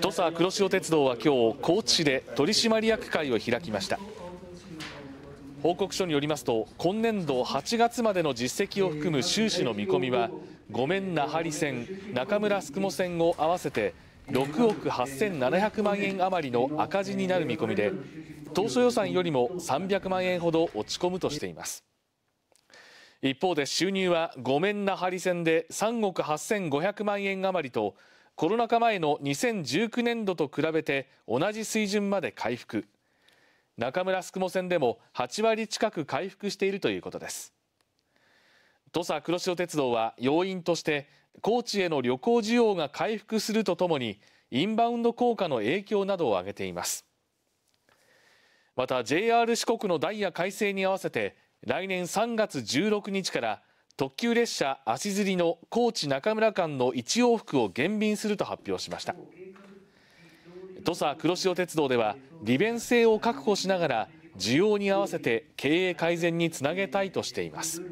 土佐黒潮鉄道は今日高知市で取締役会を開きました報告書によりますと今年度8月までの実績を含む収支の見込みは五面那覇里線中村宿毛線を合わせて6億8700万円余りの赤字になる見込みで当初予算よりも300万円ほど落ち込むとしています一方で収入は五面那覇里線で3億8500万円余りとコロナ禍前の2019年度と比べて同じ水準まで回復中村宿毛線でも8割近く回復しているということです土佐黒潮鉄道は要因として高知への旅行需要が回復するとともにインバウンド効果の影響などを挙げていますまた JR 四国のダイヤ改正に合わせて来年3月16日から特急列車足摺ずりの高知中村間の1往復を減便すると発表しました土佐黒潮鉄道では利便性を確保しながら需要に合わせて経営改善につなげたいとしています